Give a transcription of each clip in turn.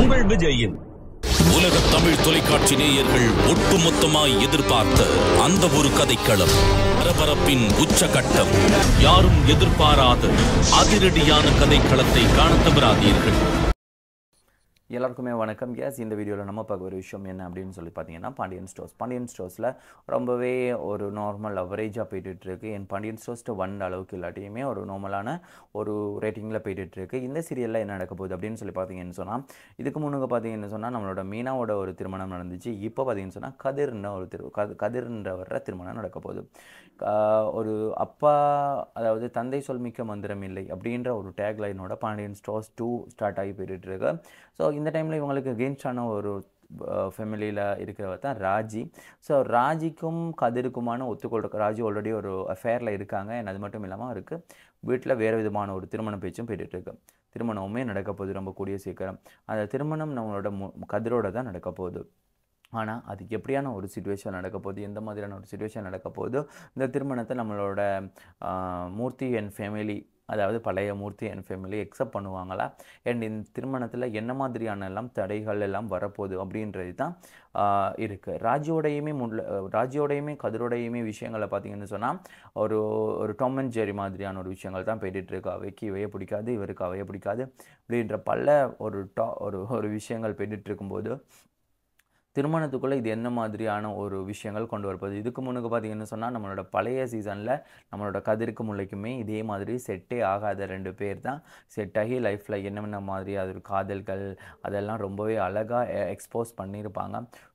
உங்கள் விஜயின் உலக தமிழ் தொலைக்காட்சி நேயர்கள் ஒட்டுமொத்தமாய் எதிர்பார்த்த அந்த ஒரு கதைக்களம் பரபரப்பின் உச்சகட்டம் யாரும் எதிர்பாராத அதிரடியான கதைக்களத்தை காண தவறாதீர்கள் எல்லாருக்குமே வணக்கம் கேஸ் இந்த வீடியோவில் நம்ம பார்க்க ஒரு விஷயம் என்ன அப்படின்னு சொல்லி பார்த்தீங்கன்னா பாண்டியன் ஸ்டோர்ஸ் பாண்டியன் ஸ்டோர்ஸில் ரொம்பவே ஒரு நார்மல் அவரேஜாக போயிட்டுருக்கு என் பாண்டியன் ஸ்டோர்ஸ்ட்டு வந்த அளவுக்கு இல்லாட்டியுமே ஒரு நார்மலான ஒரு ரேட்டிங்கில் போயிட்டுருக்கு இந்த சீரியலில் என்ன நடக்க போகுது அப்படின்னு சொல்லி பார்த்தீங்கன்னு சொன்னால் இதுக்கு முன்னுக்கு பார்த்தீங்கன்னு சொன்னால் நம்மளோட மீனாவோட ஒரு திருமணம் நடந்துச்சு இப்போ பார்த்தீங்கன்னு சொன்னால் கதிர்ன்ற ஒரு திரு கதிர்ன்ற வர்ற திருமணம் நடக்க போகுது ஒரு அப்பா அதாவது தந்தை சொல் மிக்க மந்திரம் இல்லை அப்படின்ற ஒரு டேக்லைனோட பாண்டியன் ஸ்டோர்ஸ் டூ ஸ்டார்ட் ஆகி போயிட்டுருக்கு ஸோ இந்த டைமில் இவங்களுக்கு கெயின்ஸ்டான ஒரு ஃபேமிலியில் இருக்கிறவர் தான் ராஜி ஸோ ராஜிக்கும் கதிருக்குமான ஒத்துக்கொள் ராஜி ஆல்ரெடி ஒரு அஃபேரில் இருக்காங்க அண்ட் அது மட்டும் இல்லாமல் அவருக்கு வீட்டில் வேறு விதமான ஒரு திருமண பேச்சும் போயிட்டுருக்கு திருமணமுமே நடக்க போகுது ரொம்ப கூடிய சீக்கிரம் அந்த திருமணம் நம்மளோட மு கதிரோட தான் நடக்க போகுது ஆனால் அது எப்படியான ஒரு சுச்சுவேஷன் நடக்க போகுது எந்த மாதிரியான ஒரு சுச்சுவேஷன் நடக்க போகுது இந்த திருமணத்தை நம்மளோட மூர்த்தி அண்ட் ஃபேமிலி அதாவது பழைய மூர்த்தி என் ஃபேமிலி எக்ஸப்ட் பண்ணுவாங்களா அண்ட் இந்த திருமணத்தில் என்ன மாதிரியான எல்லாம் தடைகள் எல்லாம் வரப்போகுது அப்படின்றது தான் இருக்குது ராஜியோடையுமே முன்ல ராஜியோடையுமே கதிரோடையுமே விஷயங்களை பார்த்தீங்கன்னு சொன்னால் ஒரு ஒரு டாம் அண்ட் ஜெரி மாதிரியான ஒரு விஷயங்கள் தான் போயிட்டுருக்கு அவைக்கு இவையே பிடிக்காது இவருக்கு அவைய பிடிக்காது அப்படின்ற பல ஒரு டா ஒரு ஒரு விஷயங்கள் போயிட்டுருக்கும்போது இருக்கும்போது திருமணத்துக்குள்ளே இது என்ன மாதிரியான ஒரு விஷயங்கள் கொண்டு வரப்போது இதுக்கு முன்னுக்கு பார்த்தீங்கன்னு சொன்னால் நம்மளோட பழைய சீசனில் நம்மளோட கதிர்க்கு முல்லைக்குமே இதே மாதிரி செட்டே ஆகாத ரெண்டு பேர் தான் செட் ஆகி லைஃப்பில் என்னென்ன மாதிரி அது ஒரு காதல்கள் அதெல்லாம் ரொம்பவே அழகாக எக்ஸ்போஸ் பண்ணியிருப்பாங்க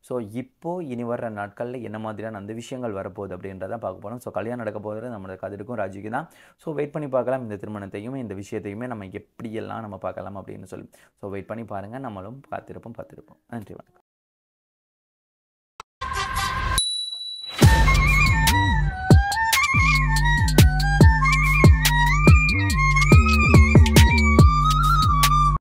ஸோ இப்போது இனி வர்ற நாட்களில் என்ன மாதிரியான அந்த விஷயங்கள் வரப்போகுது அப்படின்றத பார்க்க போகிறோம் ஸோ கல்யாணம் நடக்க போகிறது நம்மளோட கதிர்க்கும் ராஜிக்கு தான் ஸோ வெயிட் பண்ணி பார்க்கலாம் இந்த திருமணத்தையும் இந்த விஷயத்தையுமே நம்ம எப்படியெல்லாம் நம்ம பார்க்கலாம் அப்படின்னு சொல்லி ஸோ வெயிட் பண்ணி பாருங்கள் நம்மளும் பார்த்துருப்போம் பார்த்துருப்போம் நன்றி வணக்கம்